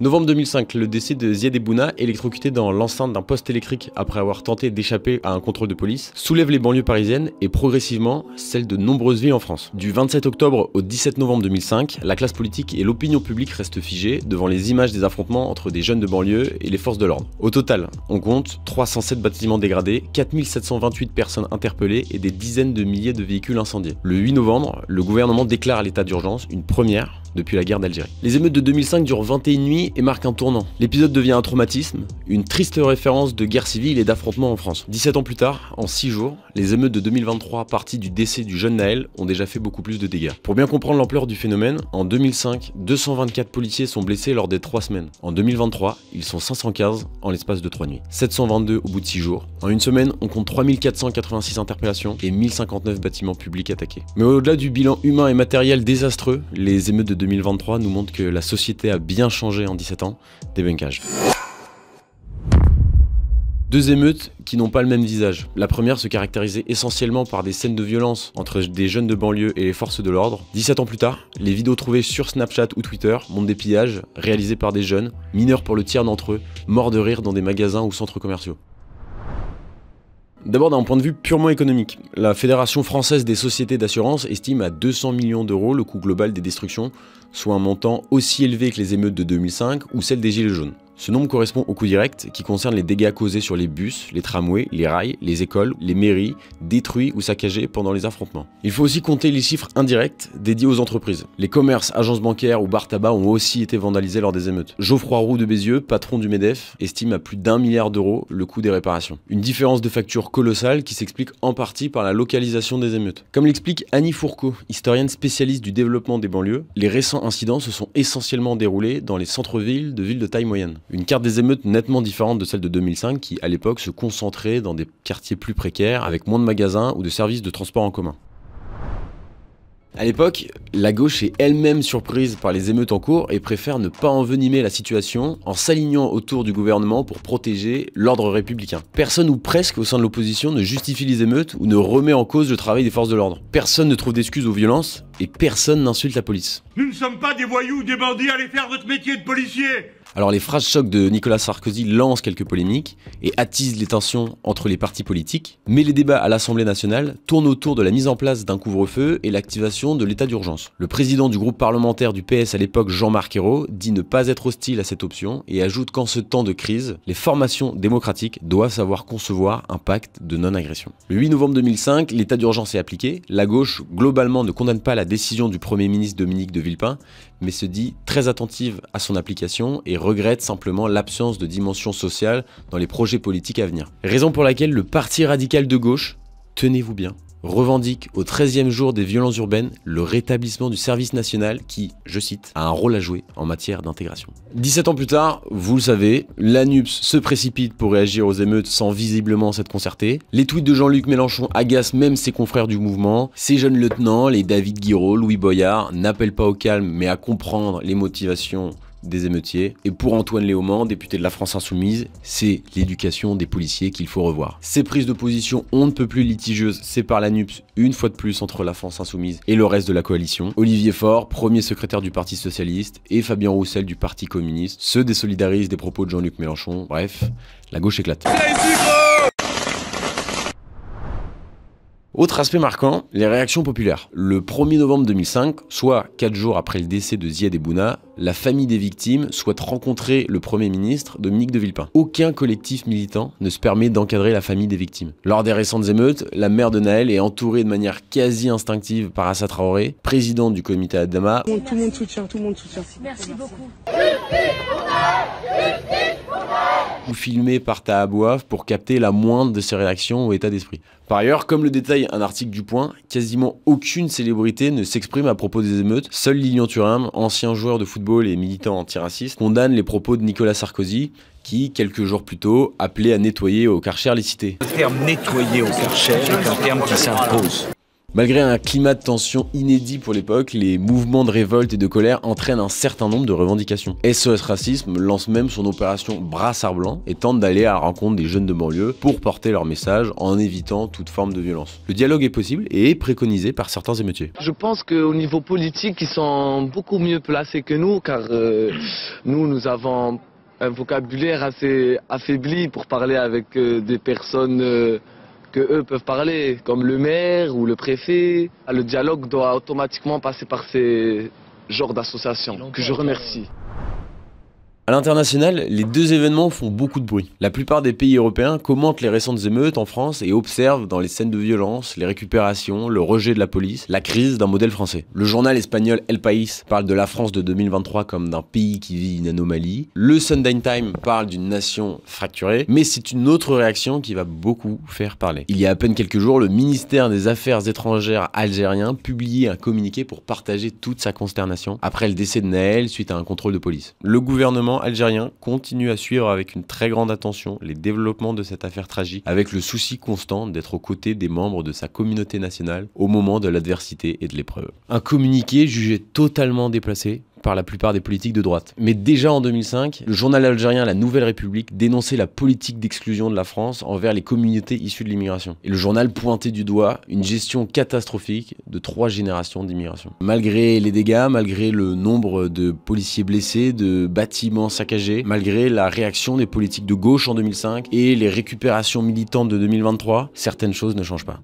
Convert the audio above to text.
Novembre 2005, le décès de Ziad Ebouna, électrocuté dans l'enceinte d'un poste électrique après avoir tenté d'échapper à un contrôle de police, soulève les banlieues parisiennes et progressivement celles de nombreuses villes en France. Du 27 octobre au 17 novembre 2005, la classe politique et l'opinion publique restent figées devant les images des affrontements entre des jeunes de banlieue et les forces de l'ordre. Au total, on compte 307 bâtiments dégradés, 4728 personnes interpellées et des dizaines de milliers de véhicules incendiés. Le 8 novembre, le gouvernement déclare l'état d'urgence, une première depuis la guerre d'Algérie. Les émeutes de 2005 durent 21 nuits et marque un tournant. L'épisode devient un traumatisme, une triste référence de guerre civile et d'affrontement en France. 17 ans plus tard, en 6 jours, les émeutes de 2023 parties du décès du jeune Naël ont déjà fait beaucoup plus de dégâts. Pour bien comprendre l'ampleur du phénomène, en 2005, 224 policiers sont blessés lors des 3 semaines. En 2023, ils sont 515 en l'espace de 3 nuits. 722 au bout de 6 jours. En une semaine, on compte 3486 interpellations et 1059 bâtiments publics attaqués. Mais au-delà du bilan humain et matériel désastreux, les émeutes de 2023 nous montrent que la société a bien changé en 17 ans, débunkage. Deux émeutes qui n'ont pas le même visage. La première se caractérisait essentiellement par des scènes de violence entre des jeunes de banlieue et les forces de l'ordre. 17 ans plus tard, les vidéos trouvées sur Snapchat ou Twitter montrent des pillages réalisés par des jeunes, mineurs pour le tiers d'entre eux, morts de rire dans des magasins ou centres commerciaux. D'abord d'un point de vue purement économique, la Fédération française des sociétés d'assurance estime à 200 millions d'euros le coût global des destructions, soit un montant aussi élevé que les émeutes de 2005 ou celle des Gilets jaunes. Ce nombre correspond au coût direct qui concerne les dégâts causés sur les bus, les tramways, les rails, les écoles, les mairies, détruits ou saccagés pendant les affrontements. Il faut aussi compter les chiffres indirects dédiés aux entreprises. Les commerces, agences bancaires ou bars tabac ont aussi été vandalisés lors des émeutes. Geoffroy Roux de Bézieux, patron du MEDEF, estime à plus d'un milliard d'euros le coût des réparations. Une différence de facture colossale qui s'explique en partie par la localisation des émeutes. Comme l'explique Annie Fourcault, historienne spécialiste du développement des banlieues, les récents incidents se sont essentiellement déroulés dans les centres-villes de villes de taille moyenne une carte des émeutes nettement différente de celle de 2005 qui, à l'époque, se concentrait dans des quartiers plus précaires avec moins de magasins ou de services de transport en commun. À l'époque, la gauche est elle-même surprise par les émeutes en cours et préfère ne pas envenimer la situation en s'alignant autour du gouvernement pour protéger l'ordre républicain. Personne ou presque au sein de l'opposition ne justifie les émeutes ou ne remet en cause le travail des forces de l'ordre. Personne ne trouve d'excuses aux violences et personne n'insulte la police. Nous ne sommes pas des voyous, des bandits, allez faire votre métier de policier alors les phrases chocs de Nicolas Sarkozy lancent quelques polémiques et attisent les tensions entre les partis politiques, mais les débats à l'Assemblée nationale tournent autour de la mise en place d'un couvre-feu et l'activation de l'état d'urgence. Le président du groupe parlementaire du PS à l'époque, Jean-Marc Ayrault, dit ne pas être hostile à cette option et ajoute qu'en ce temps de crise, les formations démocratiques doivent savoir concevoir un pacte de non-agression. Le 8 novembre 2005, l'état d'urgence est appliqué, la gauche globalement ne condamne pas la décision du Premier ministre Dominique de Villepin, mais se dit très attentive à son application et regrette simplement l'absence de dimension sociale dans les projets politiques à venir. Raison pour laquelle le Parti radical de gauche, tenez-vous bien, revendique au 13e jour des violences urbaines le rétablissement du service national qui, je cite, a un rôle à jouer en matière d'intégration. 17 ans plus tard, vous le savez, l'ANUPS se précipite pour réagir aux émeutes sans visiblement s'être concerté. Les tweets de Jean-Luc Mélenchon agacent même ses confrères du mouvement. Ses jeunes lieutenants, les David Guiraud, Louis Boyard, n'appellent pas au calme mais à comprendre les motivations des émeutiers. Et pour Antoine Léaumont, député de la France Insoumise, c'est l'éducation des policiers qu'il faut revoir. Ces prises de position on ne peut plus litigieuses séparent la NUPS une fois de plus entre la France Insoumise et le reste de la coalition. Olivier Faure, premier secrétaire du Parti Socialiste, et Fabien Roussel du Parti Communiste se désolidarisent des propos de Jean-Luc Mélenchon. Bref, la gauche éclate. Autre aspect marquant, les réactions populaires. Le 1er novembre 2005, soit 4 jours après le décès de Ziad Ebouna, la famille des victimes souhaite rencontrer le Premier ministre Dominique de Villepin. Aucun collectif militant ne se permet d'encadrer la famille des victimes. Lors des récentes émeutes, la mère de Naël est entourée de manière quasi instinctive par Assad Traoré, président du comité Adama. Tout le monde, soutient, tout le monde soutient. Merci beaucoup filmé par ta pour capter la moindre de ses réactions ou état d'esprit. Par ailleurs, comme le détaille un article du Point, quasiment aucune célébrité ne s'exprime à propos des émeutes. Seul Lilian Thuram, ancien joueur de football et militant antiraciste, condamne les propos de Nicolas Sarkozy, qui, quelques jours plus tôt, appelait à nettoyer au Karcher les cités. Le terme nettoyer au Karcher est un terme qui s'impose. Malgré un climat de tension inédit pour l'époque, les mouvements de révolte et de colère entraînent un certain nombre de revendications. SOS Racisme lance même son opération Brassard Blanc et tente d'aller à la rencontre des jeunes de banlieue pour porter leur message en évitant toute forme de violence. Le dialogue est possible et est préconisé par certains émeutiers. Je pense qu'au niveau politique, ils sont beaucoup mieux placés que nous car euh, nous, nous avons un vocabulaire assez affaibli pour parler avec euh, des personnes... Euh, que eux peuvent parler, comme le maire ou le préfet. Ah, le dialogue doit automatiquement passer par ces genres d'associations, que je remercie. À l'international, les deux événements font beaucoup de bruit. La plupart des pays européens commentent les récentes émeutes en France et observent dans les scènes de violence, les récupérations, le rejet de la police, la crise d'un modèle français. Le journal espagnol El País parle de la France de 2023 comme d'un pays qui vit une anomalie. Le Sunday Time parle d'une nation fracturée, mais c'est une autre réaction qui va beaucoup faire parler. Il y a à peine quelques jours, le ministère des Affaires étrangères algérien publiait un communiqué pour partager toute sa consternation après le décès de Naël suite à un contrôle de police. Le gouvernement algérien continue à suivre avec une très grande attention les développements de cette affaire tragique, avec le souci constant d'être aux côtés des membres de sa communauté nationale au moment de l'adversité et de l'épreuve. Un communiqué jugé totalement déplacé par la plupart des politiques de droite. Mais déjà en 2005, le journal algérien La Nouvelle République dénonçait la politique d'exclusion de la France envers les communautés issues de l'immigration. Et le journal pointait du doigt une gestion catastrophique de trois générations d'immigration. Malgré les dégâts, malgré le nombre de policiers blessés, de bâtiments saccagés, malgré la réaction des politiques de gauche en 2005 et les récupérations militantes de 2023, certaines choses ne changent pas.